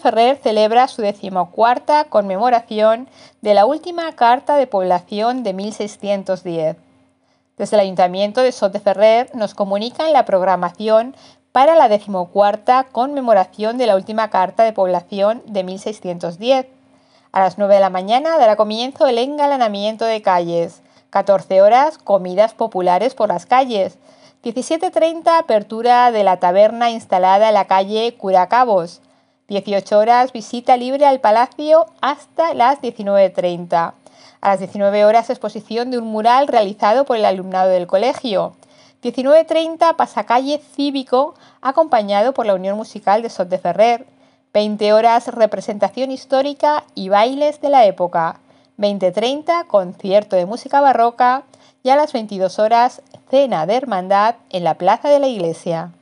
Ferrer celebra su decimocuarta conmemoración de la última carta de población de 1610. Desde el Ayuntamiento de Ferrer nos comunican la programación para la decimocuarta conmemoración de la última carta de población de 1610. A las 9 de la mañana dará comienzo el engalanamiento de calles. 14 horas, comidas populares por las calles. 17.30, apertura de la taberna instalada en la calle Curacabos. 18 horas visita libre al palacio hasta las 19.30. A las 19 horas exposición de un mural realizado por el alumnado del colegio. 19.30 pasacalle cívico acompañado por la Unión Musical de Sot de Ferrer. 20 horas representación histórica y bailes de la época. 20.30 concierto de música barroca y a las 22 horas cena de hermandad en la plaza de la iglesia.